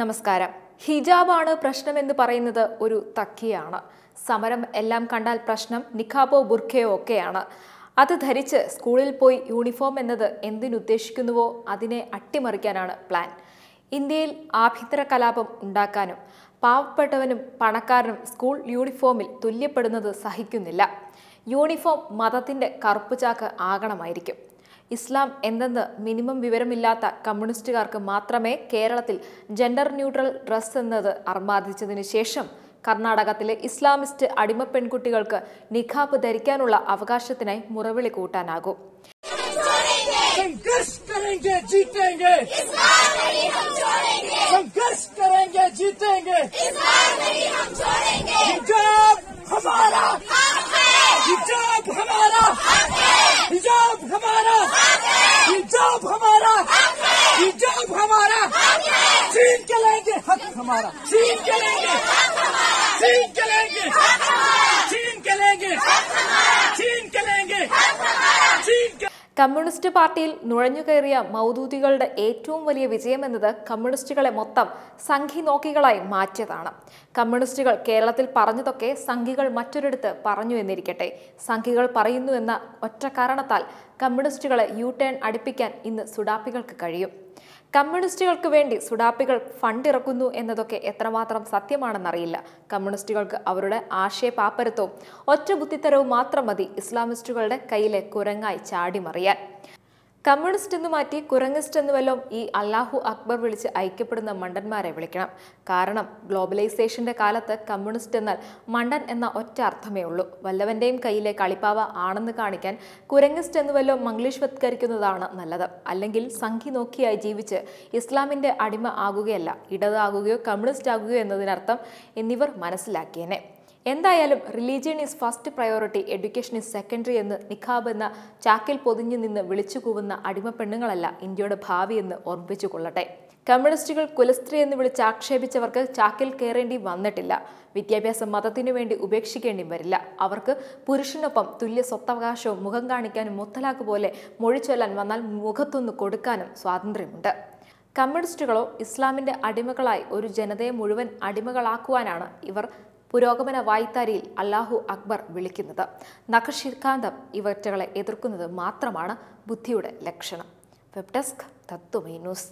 നമസ്കാരം ഹിജാബാണ് പ്രശ്നമെന്ന് പറയുന്നത് ഒരു തക്കിയാണ് സമരം എല്ലാം കണ്ടാൽ പ്രശ്നം നിഖാബോ ബുർഖയോ ഒക്കെയാണ് അത് ധരിച്ച് സ്കൂളിൽ പോയി യൂണിഫോം എന്നത് എന്തിനുദ്ദേശിക്കുന്നുവോ അതിനെ അട്ടിമറിക്കാനാണ് പ്ലാൻ ഇന്ത്യയിൽ ആഭ്യന്തര കലാപം ഉണ്ടാക്കാനും പാവപ്പെട്ടവനും പണക്കാരനും സ്കൂൾ യൂണിഫോമിൽ തുല്യപ്പെടുന്നത് സഹിക്കുന്നില്ല യൂണിഫോം മതത്തിൻ്റെ കറുപ്പുചാക്ക് ആകണമായിരിക്കും ഇസ്ലാം എന്തെന്ന് മിനിമം വിവരമില്ലാത്ത കമ്മ്യൂണിസ്റ്റുകാർക്ക് മാത്രമേ കേരളത്തിൽ ജെൻഡർ ന്യൂട്രൽ ഡ്രസ് എന്നത് അർമാദിച്ചതിന് ശേഷം കർണാടകത്തിലെ ഇസ്ലാമിസ്റ്റ് അടിമ പെൺകുട്ടികൾക്ക് നിഖാബ് ധരിക്കാനുള്ള അവകാശത്തിനായി മുറവിളി കൂട്ടാനാകൂ हिजाब हमारा सीन के लेंगे हक हमारा सीन के लेंगे सीन के लेंगे सीन के लेंगे सीन के लेंगे सीन के കമ്മ്യൂണിസ്റ്റ് പാർട്ടിയിൽ നുഴഞ്ഞുകയറിയ മൗദൂദികളുടെ ഏറ്റവും വലിയ വിജയമെന്നത് കമ്മ്യൂണിസ്റ്റുകളെ മൊത്തം സംഘി നോക്കികളായി മാറ്റിയതാണ് കമ്മ്യൂണിസ്റ്റുകൾ കേരളത്തിൽ പറഞ്ഞതൊക്കെ സംഘികൾ മറ്റൊരിടത്ത് പറഞ്ഞു എന്നിരിക്കട്ടെ സംഘികൾ പറയുന്നുവെന്ന ഒറ്റ കാരണത്താൽ കമ്മ്യൂണിസ്റ്റുകളെ യു ടേൺ അടുപ്പിക്കാൻ ഇന്ന് സുഡാപ്പികൾക്ക് കഴിയും കമ്മ്യൂണിസ്റ്റുകൾക്ക് വേണ്ടി സുഡാപ്പികൾ ഫണ്ട് ഇറക്കുന്നു എന്നതൊക്കെ എത്രമാത്രം സത്യമാണെന്നറിയില്ല കമ്മ്യൂണിസ്റ്റുകൾക്ക് അവരുടെ ആശയപാപ്പരത്വവും ഒറ്റ ബുദ്ധിത്തരവും മാത്രം മതി ഇസ്ലാമിസ്റ്റുകളുടെ കയ്യിലെ കുരങ്ങായി ചാടിമറിയാൻ കമ്മ്യൂണിസ്റ്റ് എന്ന് മാറ്റി കുറങ്ങിസ്റ്റ് എന്ന് വല്ലതും ഈ അല്ലാഹു അക്ബർ വിളിച്ച് ഐക്യപ്പെടുന്ന മണ്ടന്മാരെ വിളിക്കണം കാരണം ഗ്ലോബലൈസേഷന്റെ കാലത്ത് കമ്മ്യൂണിസ്റ്റ് എന്നാൽ മണ്ടൻ എന്ന ഒറ്റ അർത്ഥമേ ഉള്ളൂ വല്ലവന്റെയും കയ്യിലെ കളിപ്പാവ ആണെന്ന് കാണിക്കാൻ കുരങ്ങിസ്റ്റ് എന്ന് വല്ലതും മംഗ്ലീഷ്വത്കരിക്കുന്നതാണ് നല്ലത് അല്ലെങ്കിൽ സംഖ്യ നോക്കിയായി ജീവിച്ച് ഇസ്ലാമിന്റെ അടിമ ആകുകയല്ല ഇടതാകുകയോ കമ്മ്യൂണിസ്റ്റ് ആകുകയോ എന്നതിനർത്ഥം എന്നിവർ മനസ്സിലാക്കിയേനെ എന്തായാലും religion is first priority education is secondary എന്ന് നിഖാബ് എന്ന ചാക്കിൽ പൊതിഞ്ഞു നിന്ന് വിളിച്ചു കൂവുന്ന പെണ്ണുങ്ങളല്ല ഇന്ത്യയുടെ ഭാവി എന്ന് ഓർമ്മിപ്പിച്ചു കൊള്ളട്ടെ കമ്മ്യൂണിസ്റ്റുകൾ കുലസ്ത്രീ എന്ന് വിളിച്ച് ആക്ഷേപിച്ചവർക്ക് ചാക്കിൽ കയറേണ്ടി വന്നിട്ടില്ല വിദ്യാഭ്യാസം മതത്തിനു വേണ്ടി ഉപേക്ഷിക്കേണ്ടി വരില്ല അവർക്ക് പുരുഷനൊപ്പം തുല്യ സ്വത്തവകാശവും മുഖം കാണിക്കാനും മുത്തലാക്ക് പോലെ മൊഴിച്ചൊല്ലാൻ വന്നാൽ മുഖത്തൊന്ന് കൊടുക്കാനും സ്വാതന്ത്ര്യമുണ്ട് കമ്മ്യൂണിസ്റ്റുകളോ ഇസ്ലാമിൻ്റെ അടിമകളായി ഒരു ജനതയെ മുഴുവൻ അടിമകളാക്കുവാനാണ് ഇവർ പുരോഗമന വായ്ത്താരിയിൽ അല്ലാഹു അക്ബർ വിളിക്കുന്നത് നഖശിഖാന്തം ഇവറ്റകളെ എതിർക്കുന്നത് മാത്രമാണ് ബുദ്ധിയുടെ ലക്ഷണം വെബ് ഡെസ്ക് ന്യൂസ്